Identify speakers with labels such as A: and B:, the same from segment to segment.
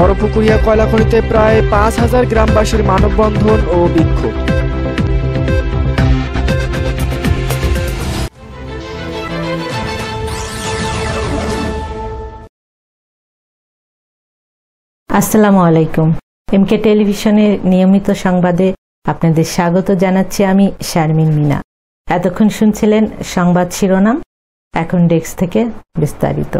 A: বড়পুকুরিয়া খনিতে প্রায় পাঁচ হাজার গ্রামবাসীর মানববন্ধন ও বিক্ষোভ
B: আসসালামু আলাইকুম এমকে টেলিভিশনের নিয়মিত সংবাদে আপনাদের স্বাগত জানাচ্ছি আমি শারমিন মিনা এতক্ষণ শুনছিলেন সংবাদ শিরোনাম এখন ডেস্ক থেকে বিস্তারিত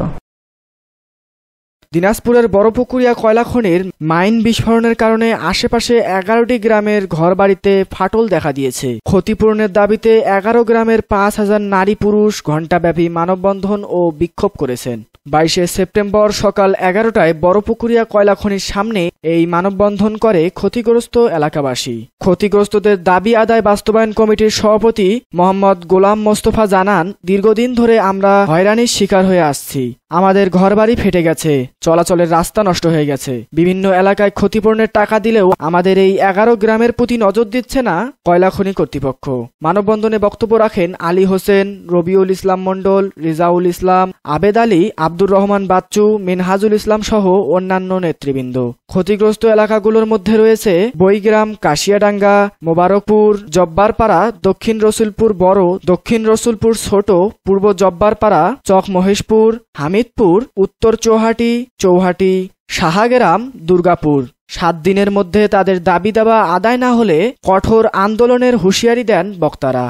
A: দিনাজপুরের বড়পুকুরিয়া কয়লাখনির মাইন বিস্ফোরণের কারণে আশেপাশে এগারোটি গ্রামের ঘরবাড়িতে ফাটল দেখা দিয়েছে ক্ষতিপূরণের দাবিতে এগারো গ্রামের পাঁচ হাজার নারী পুরুষ ঘণ্টাব্যাপী মানববন্ধন ও বিক্ষোভ করেছেন বাইশে সেপ্টেম্বর সকাল এগারোটায় বড়পুকুরিয়া কয়লাখনির সামনে এই মানববন্ধন করে ক্ষতিগ্রস্ত এলাকাবাসী ক্ষতিগ্রস্তদের দাবি আদায় বাস্তবায়ন কমিটির সভাপতি মোহাম্মদ গোলাম মোস্তফা জানান দীর্ঘদিন ধরে আমরা হয়রানির শিকার হয়ে আসছি আমাদের ঘরবাড়ি ফেটে গেছে চলাচলের রাস্তা নষ্ট হয়ে গেছে বিভিন্ন এলাকায় ক্ষতিপূরণের টাকা দিলেও আমাদের এই এগারো গ্রামের প্রতি নজর দিচ্ছে না কয়লা খনি কর্তৃপক্ষ মানববন্ধনে বক্তব্য রাখেন আলী হোসেন রবিউল ইসলাম মণ্ডল রেজাউল ইসলাম আবেদ আলী আব্দুর রহমান বাচ্চু মিনহাজুল ইসলাম সহ অন্যান্য নেতৃবৃন্দ ক্ষতিগ্রস্ত এলাকাগুলোর মধ্যে রয়েছে বৈগ্রাম কাশিয়াডাঙ্গা মোবারকপুর জব্বারপাড়া দক্ষিণ রসুলপুর বড় দক্ষিণ রসুলপুর ছোট পূর্ব জব্বারপাড়া চক মহেশপুর হামিদপুর উত্তর চৌহাটি চৌহাটি সাহাগেরাম দুর্গাপুর সাত দিনের মধ্যে তাদের দাবি দাবা আদায় না হলে কঠোর আন্দোলনের হুঁশিয়ারি দেন বক্তারা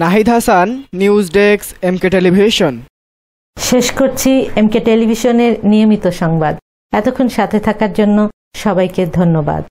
A: Nahid Hasan news desk MK television শেষ করছি
B: এমকে টেলিভিশনের নিয়মিত সংবাদ এতক্ষণ সাথে থাকার জন্য সবাইকে ধন্যবাদ